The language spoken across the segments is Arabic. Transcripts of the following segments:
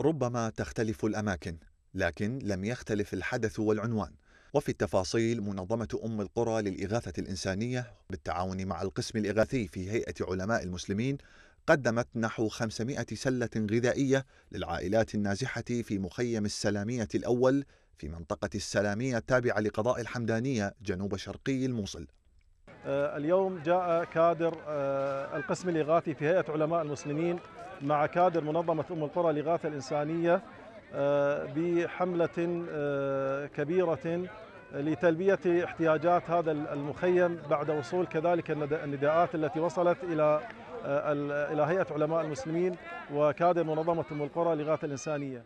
ربما تختلف الأماكن لكن لم يختلف الحدث والعنوان وفي التفاصيل منظمة أم القرى للإغاثة الإنسانية بالتعاون مع القسم الإغاثي في هيئة علماء المسلمين قدمت نحو 500 سلة غذائية للعائلات النازحة في مخيم السلامية الأول في منطقة السلامية التابعة لقضاء الحمدانية جنوب شرقي الموصل آه، اليوم جاء كادر آه، القسم الإغاثي في هيئة علماء المسلمين مع كادر منظمة أم القرى الإغاثة الإنسانية آه، بحملة كبيرة لتلبية احتياجات هذا المخيم بعد وصول كذلك النداءات التي وصلت إلى إلى هيئة علماء المسلمين وكادر منظمة أم القرى الإغاثة الإنسانية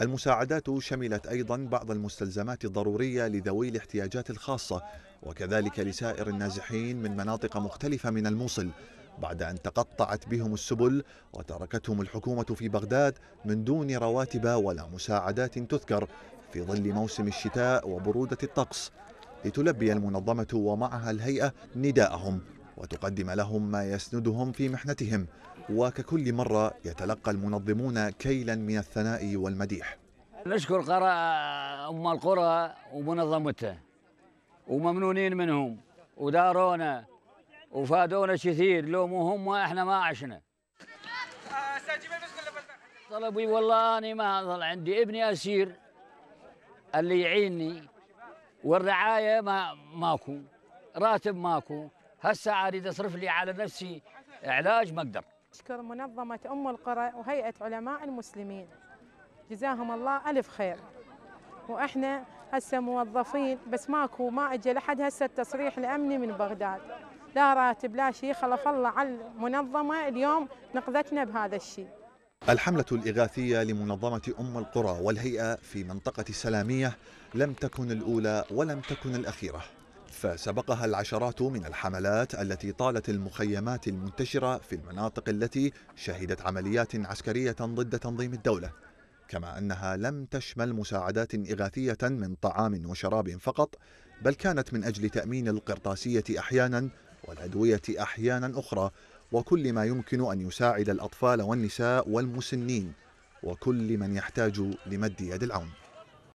المساعدات شملت أيضا بعض المستلزمات الضرورية لذوي الاحتياجات الخاصة وكذلك لسائر النازحين من مناطق مختلفة من الموصل بعد أن تقطعت بهم السبل وتركتهم الحكومة في بغداد من دون رواتب ولا مساعدات تذكر في ظل موسم الشتاء وبرودة الطقس لتلبي المنظمة ومعها الهيئة نداءهم وتقدم لهم ما يسندهم في محنتهم وككل مرة يتلقى المنظمون كيلا من الثناء والمديح نشكر قراء أم القرى ومنظمتها وممنونين منهم ودارونا وفادونا كثير لو مو هم احنا ما عشنا طلبي والله أنا ما ظل عندي ابني أسير اللي يعيني والرعاية ما ماكو راتب ماكو هسه عاد اصرف لي على نفسي علاج ما اقدر أشكر منظمة أم القرى وهيئة علماء المسلمين جزاهم الله ألف خير وإحنا هسه موظفين بس ماكو ما اجى لحد هسه التصريح الامني من بغداد لا راتب لا شيء خلف الله على المنظمه اليوم نقذتنا بهذا الشيء الحملة الإغاثية لمنظمة أم القرى والهيئة في منطقة السلامية لم تكن الأولى ولم تكن الأخيرة فسبقها العشرات من الحملات التي طالت المخيمات المنتشرة في المناطق التي شهدت عمليات عسكرية ضد تنظيم الدولة كما أنها لم تشمل مساعدات إغاثية من طعام وشراب فقط بل كانت من أجل تأمين القرطاسية أحيانا والأدوية أحيانا أخرى وكل ما يمكن أن يساعد الأطفال والنساء والمسنين وكل من يحتاج لمد يد العون